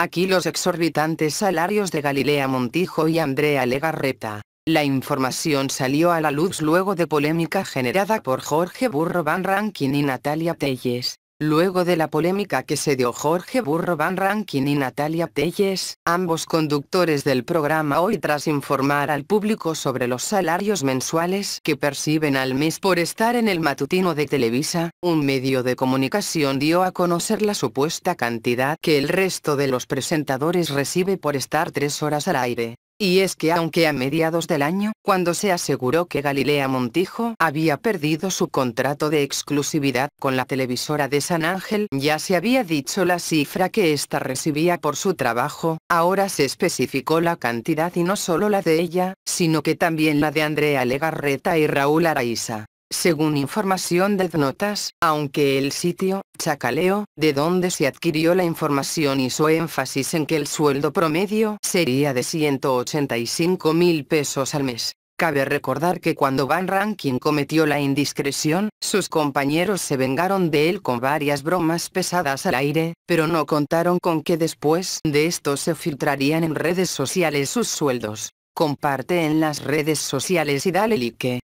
Aquí los exorbitantes salarios de Galilea Montijo y Andrea Legarreta. La información salió a la luz luego de polémica generada por Jorge Burro Van Rankin y Natalia Telles, Luego de la polémica que se dio Jorge Burro Van Rankin y Natalia Telles, ambos conductores del programa hoy tras informar al público sobre los salarios mensuales que perciben al mes por estar en el matutino de Televisa, un medio de comunicación dio a conocer la supuesta cantidad que el resto de los presentadores recibe por estar tres horas al aire. Y es que aunque a mediados del año, cuando se aseguró que Galilea Montijo había perdido su contrato de exclusividad con la televisora de San Ángel, ya se había dicho la cifra que ésta recibía por su trabajo, ahora se especificó la cantidad y no solo la de ella, sino que también la de Andrea Legarreta y Raúl Araiza. Según información de Notas, aunque el sitio, Chacaleo, de donde se adquirió la información hizo énfasis en que el sueldo promedio sería de 185 mil pesos al mes. Cabe recordar que cuando Van Rankin cometió la indiscreción, sus compañeros se vengaron de él con varias bromas pesadas al aire, pero no contaron con que después de esto se filtrarían en redes sociales sus sueldos. Comparte en las redes sociales y dale like.